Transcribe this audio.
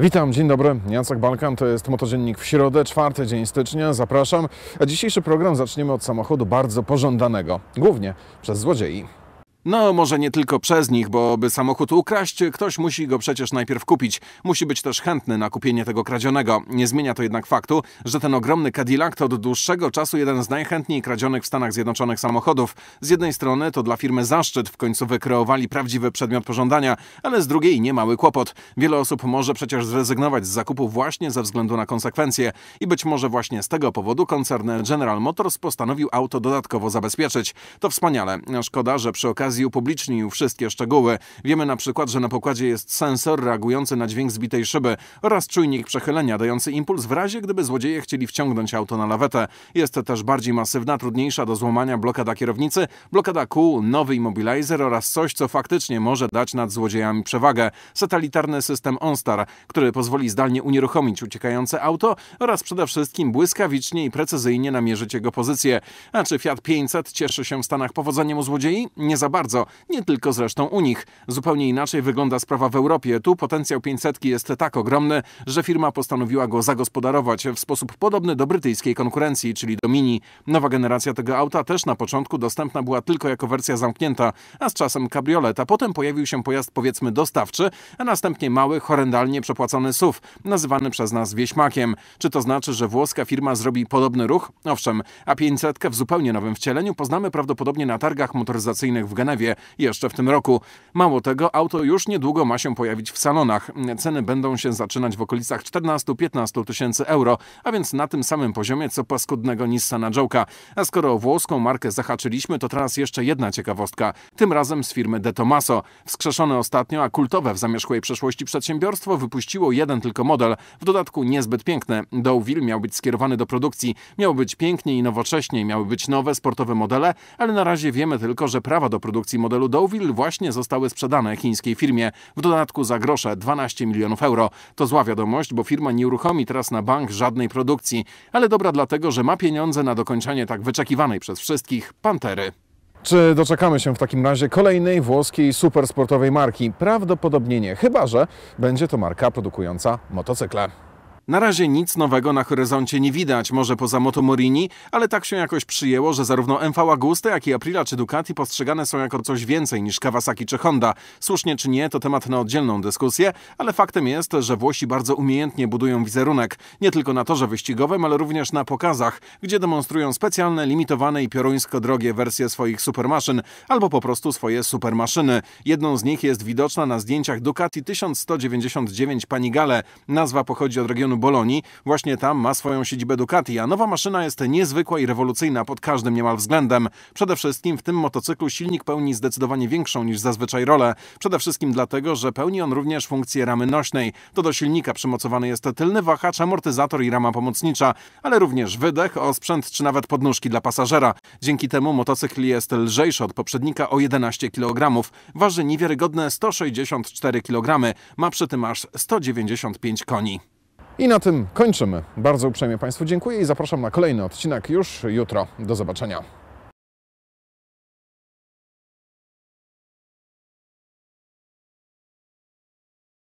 Witam, dzień dobry. Jacek Balkan, to jest Motodziennik w środę, czwarty dzień stycznia. Zapraszam. A dzisiejszy program zaczniemy od samochodu bardzo pożądanego, głównie przez złodziei. No, może nie tylko przez nich, bo by samochód ukraść, ktoś musi go przecież najpierw kupić. Musi być też chętny na kupienie tego kradzionego. Nie zmienia to jednak faktu, że ten ogromny Cadillac to od dłuższego czasu jeden z najchętniej kradzionych w Stanach Zjednoczonych samochodów. Z jednej strony to dla firmy zaszczyt, w końcu wykreowali prawdziwy przedmiot pożądania, ale z drugiej niemały kłopot. Wiele osób może przecież zrezygnować z zakupu właśnie ze względu na konsekwencje. I być może właśnie z tego powodu koncern General Motors postanowił auto dodatkowo zabezpieczyć. To wspaniale. Szkoda, że przy okazji okazji upublicznił wszystkie szczegóły. Wiemy na przykład, że na pokładzie jest sensor reagujący na dźwięk zbitej szyby oraz czujnik przechylenia dający impuls w razie, gdyby złodzieje chcieli wciągnąć auto na lawetę. Jest też bardziej masywna, trudniejsza do złamania blokada kierownicy, blokada kół, nowy immobilizer oraz coś, co faktycznie może dać nad złodziejami przewagę. Satelitarny system OnStar, który pozwoli zdalnie unieruchomić uciekające auto oraz przede wszystkim błyskawicznie i precyzyjnie namierzyć jego pozycję. A czy Fiat 500 cieszy się w Stanach powodzeniem u złodziei? Nie za bardzo bardzo. Nie tylko zresztą u nich. Zupełnie inaczej wygląda sprawa w Europie. Tu potencjał 500 jest tak ogromny, że firma postanowiła go zagospodarować w sposób podobny do brytyjskiej konkurencji, czyli do Mini. Nowa generacja tego auta też na początku dostępna była tylko jako wersja zamknięta, a z czasem kabriolet, a potem pojawił się pojazd powiedzmy dostawczy, a następnie mały, horrendalnie przepłacony SUV, nazywany przez nas wieśmakiem. Czy to znaczy, że włoska firma zrobi podobny ruch? Owszem, a 500 w zupełnie nowym wcieleniu poznamy prawdopodobnie na targach motoryzacyjnych w Genewie. Genewie jeszcze w tym roku. Mało tego, auto już niedługo ma się pojawić w salonach. Ceny będą się zaczynać w okolicach 14-15 tysięcy euro, a więc na tym samym poziomie co paskudnego Nissana Joke'a. A skoro o włoską markę zahaczyliśmy, to teraz jeszcze jedna ciekawostka. Tym razem z firmy De Tomaso. Wskrzeszone ostatnio, a kultowe w zamierzchłej przeszłości przedsiębiorstwo wypuściło jeden tylko model. W dodatku niezbyt piękne. DoWIL miał być skierowany do produkcji. Miał być pięknie i nowocześnie, miały być nowe sportowe modele, ale na razie wiemy tylko, że prawa do produkcji produkcji modelu Deauville właśnie zostały sprzedane chińskiej firmie. W dodatku za grosze 12 milionów euro. To zła wiadomość, bo firma nie uruchomi teraz na bank żadnej produkcji, ale dobra dlatego, że ma pieniądze na dokończenie tak wyczekiwanej przez wszystkich Pantery. Czy doczekamy się w takim razie kolejnej włoskiej supersportowej marki? Prawdopodobnie nie, chyba że będzie to marka produkująca motocykle. Na razie nic nowego na horyzoncie nie widać, może poza Morini, ale tak się jakoś przyjęło, że zarówno MV Agusta, jak i Aprila czy Ducati postrzegane są jako coś więcej niż Kawasaki czy Honda. Słusznie czy nie, to temat na oddzielną dyskusję, ale faktem jest, że Włosi bardzo umiejętnie budują wizerunek. Nie tylko na torze wyścigowym, ale również na pokazach, gdzie demonstrują specjalne, limitowane i pioruńsko drogie wersje swoich supermaszyn, albo po prostu swoje supermaszyny. Jedną z nich jest widoczna na zdjęciach Ducati 1199 Panigale. Nazwa pochodzi od regionu Bolonii. Właśnie tam ma swoją siedzibę Ducati, a nowa maszyna jest niezwykła i rewolucyjna pod każdym niemal względem. Przede wszystkim w tym motocyklu silnik pełni zdecydowanie większą niż zazwyczaj rolę. Przede wszystkim dlatego, że pełni on również funkcję ramy nośnej. To do silnika przymocowany jest tylny wahacz, amortyzator i rama pomocnicza, ale również wydech, osprzęt czy nawet podnóżki dla pasażera. Dzięki temu motocykl jest lżejszy od poprzednika o 11 kg. Waży niewiarygodne 164 kg. Ma przy tym aż 195 koni. I na tym kończymy. Bardzo uprzejmie Państwu dziękuję i zapraszam na kolejny odcinek już jutro. Do zobaczenia.